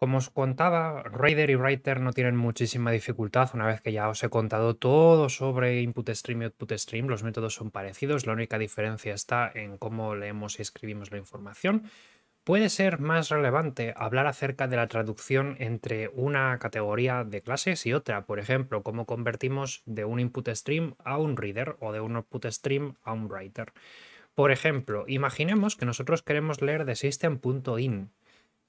Como os contaba, Writer y Writer no tienen muchísima dificultad una vez que ya os he contado todo sobre input stream y output stream. Los métodos son parecidos, la única diferencia está en cómo leemos y escribimos la información. Puede ser más relevante hablar acerca de la traducción entre una categoría de clases y otra, por ejemplo, cómo convertimos de un input stream a un reader o de un output stream a un writer. Por ejemplo, imaginemos que nosotros queremos leer de system.in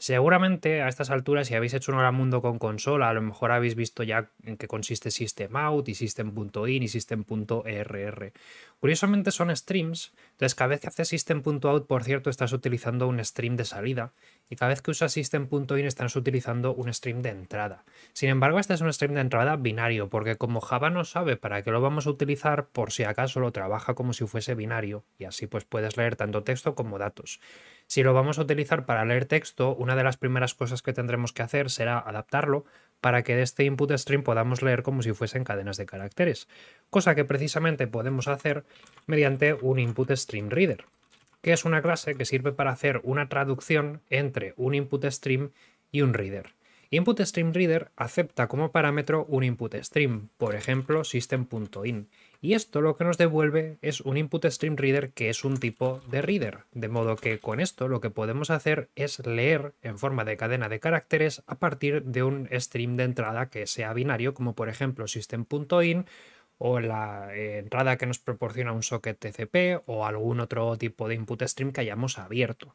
Seguramente a estas alturas, si habéis hecho un hora mundo con consola, a lo mejor habéis visto ya en qué consiste SystemOut y System.in y System.err. Curiosamente son streams, entonces cada vez que haces System.out, por cierto, estás utilizando un stream de salida y cada vez que usas System.in estás utilizando un stream de entrada. Sin embargo, este es un stream de entrada binario, porque como Java no sabe para qué lo vamos a utilizar, por si acaso lo trabaja como si fuese binario y así pues puedes leer tanto texto como datos. Si lo vamos a utilizar para leer texto, una de las primeras cosas que tendremos que hacer será adaptarlo para que de este input stream podamos leer como si fuesen cadenas de caracteres, cosa que precisamente podemos hacer mediante un input stream reader, que es una clase que sirve para hacer una traducción entre un input stream y un reader. InputStreamReader Reader acepta como parámetro un InputStream, por ejemplo system.in, y esto lo que nos devuelve es un InputStreamReader que es un tipo de reader, de modo que con esto lo que podemos hacer es leer en forma de cadena de caracteres a partir de un stream de entrada que sea binario, como por ejemplo system.in o la eh, entrada que nos proporciona un socket TCP o algún otro tipo de input stream que hayamos abierto.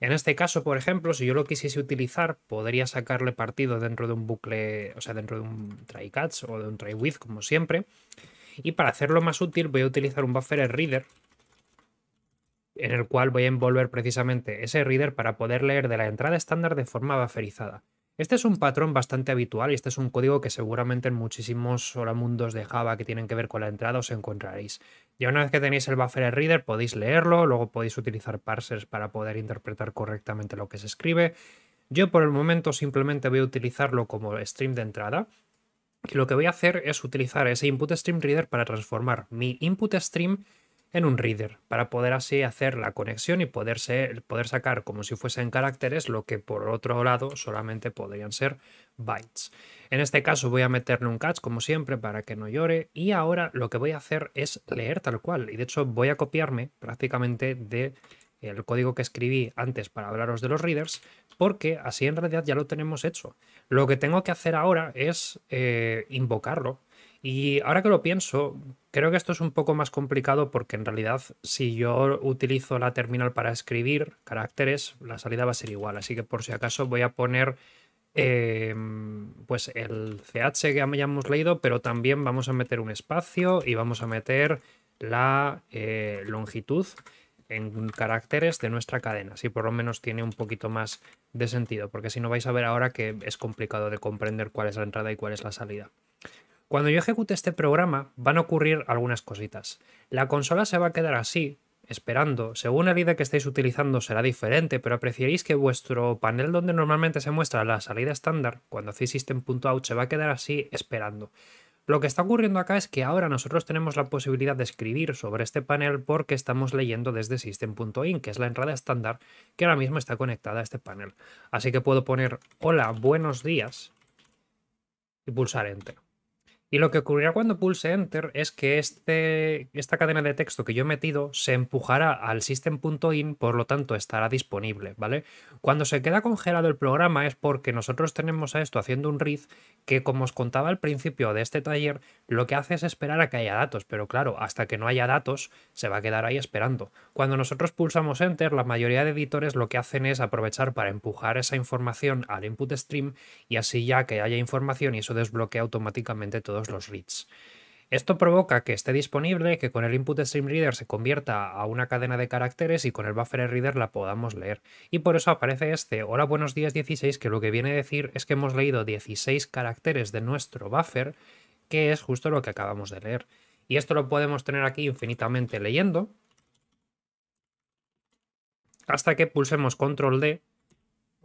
En este caso, por ejemplo, si yo lo quisiese utilizar, podría sacarle partido dentro de un bucle, o sea, dentro de un try catch o de un try with, como siempre. Y para hacerlo más útil, voy a utilizar un buffer reader en el cual voy a envolver precisamente ese reader para poder leer de la entrada estándar de forma bufferizada. Este es un patrón bastante habitual y este es un código que seguramente en muchísimos mundos de Java que tienen que ver con la entrada os encontraréis. Ya una vez que tenéis el buffer reader podéis leerlo, luego podéis utilizar parsers para poder interpretar correctamente lo que se escribe. Yo por el momento simplemente voy a utilizarlo como stream de entrada y lo que voy a hacer es utilizar ese input stream reader para transformar mi input stream en un reader para poder así hacer la conexión y poder sacar como si fuesen caracteres lo que por otro lado solamente podrían ser bytes. En este caso voy a meterle un catch como siempre para que no llore y ahora lo que voy a hacer es leer tal cual y de hecho voy a copiarme prácticamente de el código que escribí antes para hablaros de los readers, porque así en realidad ya lo tenemos hecho. Lo que tengo que hacer ahora es eh, invocarlo y ahora que lo pienso, creo que esto es un poco más complicado porque en realidad si yo utilizo la terminal para escribir caracteres, la salida va a ser igual. Así que por si acaso voy a poner em, pues el CH que ya leído, pero también vamos a meter un espacio y vamos a meter la eh, longitud en caracteres de nuestra cadena, Así por lo menos tiene un poquito más de sentido, porque si no vais a ver ahora que es complicado de comprender cuál es la entrada y cuál es la salida. Cuando yo ejecute este programa van a ocurrir algunas cositas. La consola se va a quedar así, esperando. Según la IDE que estáis utilizando será diferente, pero apreciaréis que vuestro panel donde normalmente se muestra la salida estándar, cuando hacéis system.out, se va a quedar así esperando. Lo que está ocurriendo acá es que ahora nosotros tenemos la posibilidad de escribir sobre este panel porque estamos leyendo desde system.in, que es la entrada estándar que ahora mismo está conectada a este panel. Así que puedo poner hola, buenos días y pulsar enter. Y lo que ocurrirá cuando pulse Enter es que este, esta cadena de texto que yo he metido se empujará al system.in, por lo tanto estará disponible, ¿vale? Cuando se queda congelado el programa es porque nosotros tenemos a esto haciendo un read que, como os contaba al principio de este taller, lo que hace es esperar a que haya datos, pero claro, hasta que no haya datos, se va a quedar ahí esperando. Cuando nosotros pulsamos Enter, la mayoría de editores lo que hacen es aprovechar para empujar esa información al input stream y así ya que haya información y eso desbloquea automáticamente todos los reads. Esto provoca que esté disponible, que con el input stream reader se convierta a una cadena de caracteres y con el buffer reader la podamos leer. Y por eso aparece este hola buenos días 16 que lo que viene a decir es que hemos leído 16 caracteres de nuestro buffer que es justo lo que acabamos de leer. Y esto lo podemos tener aquí infinitamente leyendo, hasta que pulsemos control D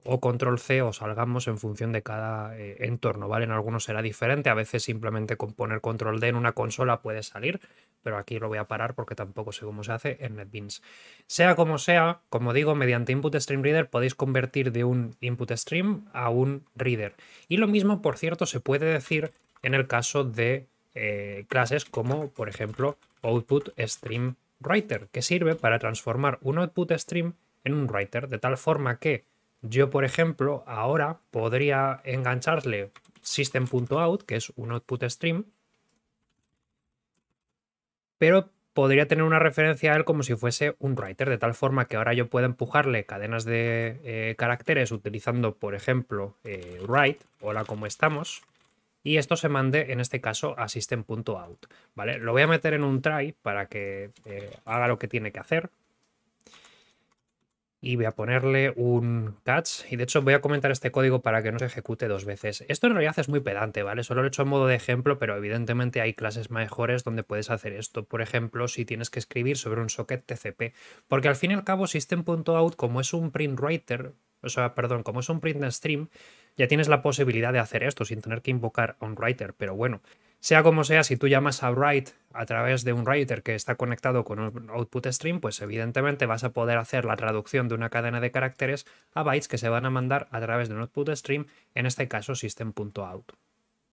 o control C o salgamos en función de cada eh, entorno, ¿vale? En algunos será diferente, a veces simplemente con poner control D en una consola puede salir, pero aquí lo voy a parar porque tampoco sé cómo se hace en NetBeans. Sea como sea, como digo, mediante Input Stream Reader podéis convertir de un Input Stream a un Reader. Y lo mismo, por cierto, se puede decir en el caso de eh, clases como, por ejemplo, output stream writer, que sirve para transformar un output stream en un writer, de tal forma que yo, por ejemplo, ahora podría engancharle system.out, que es un output stream, pero podría tener una referencia a él como si fuese un writer, de tal forma que ahora yo pueda empujarle cadenas de eh, caracteres utilizando, por ejemplo, eh, write, hola, ¿cómo estamos? y esto se mande, en este caso, a system.out. ¿vale? Lo voy a meter en un try para que eh, haga lo que tiene que hacer. Y voy a ponerle un catch. Y de hecho voy a comentar este código para que no se ejecute dos veces. Esto en realidad es muy pedante, ¿vale? Solo lo he hecho en modo de ejemplo, pero evidentemente hay clases mejores donde puedes hacer esto. Por ejemplo, si tienes que escribir sobre un socket TCP. Porque al fin y al cabo, system.out, como es un print writer, o sea, perdón, como es un print stream, ya tienes la posibilidad de hacer esto sin tener que invocar a un writer, pero bueno, sea como sea, si tú llamas a write a través de un writer que está conectado con un output stream, pues evidentemente vas a poder hacer la traducción de una cadena de caracteres a bytes que se van a mandar a través de un output stream, en este caso system.out.